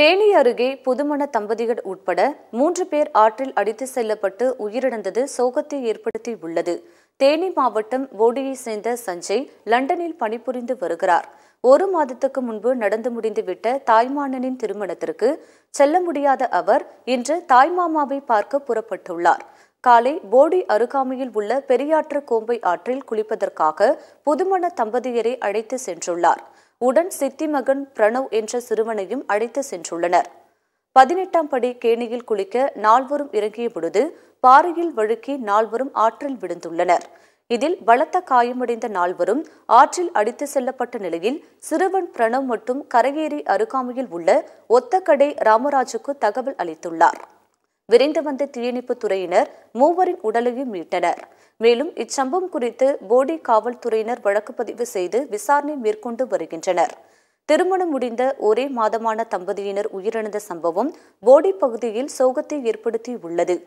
தேனி அருகே புதுமண தம்பதிகள் உட்பட மூன்று பேர் ஆற்றில் அடித்து செல்லப்பட்டு உயிரிழந்தது சோகத்தை ஏற்படுத்தி உள்ளது தேனி மாவட்டம் போடியை சேர்ந்த சஞ்சய் லண்டனில் பணிபுரிந்து வருகிறார் ஒரு மாதத்துக்கு முன்பு நடந்து முடிந்துவிட்ட தாய்மானனின் திருமணத்திற்கு செல்ல முடியாத அவர் இன்று தாய்மாமாவை பார்க்க புறப்பட்டுள்ளார் காலை போடி அருகாமையில் உள்ள பெரியாற்று கோம்பை ஆற்றில் குளிப்பதற்காக புதுமண தம்பதியரை அழைத்து சென்றுள்ளார் உடன் சித்தி மகன் பிரணவ் என்ற சிறுவனையும் அழைத்து சென்றுள்ளனர் பதினெட்டாம் படி கேணியில் குளிக்க நால்வரும் இறங்கிய பொழுது பாறையில் வழுக்கி நால்வரும் ஆற்றில் விழுந்துள்ளனர் இதில் பலத்த காயமடைந்த நால்வரும் ஆற்றில் அடித்து செல்லப்பட்ட நிலையில் சிறுவன் பிரணவ் மற்றும் கரையேறி அருகாமையில் உள்ள ஒத்தக்கடை ராமராஜுக்கு தகவல் அளித்துள்ளார் விரைந்து வந்த தீயணைப்பு துறையினர் மூவரின் உடலையும் மீட்டனர் மேலும் இச்சம்பவம் குறித்து போடி காவல்துறையினர் வழக்கு பதிவு செய்து விசாரணை மேற்கொண்டு வருகின்றனர் திருமணம் முடிந்த ஒரே மாதமான தம்பதியினர் உயிரிழந்த சம்பவம் போடி பகுதியில் சோகத்தை ஏற்படுத்தியுள்ளது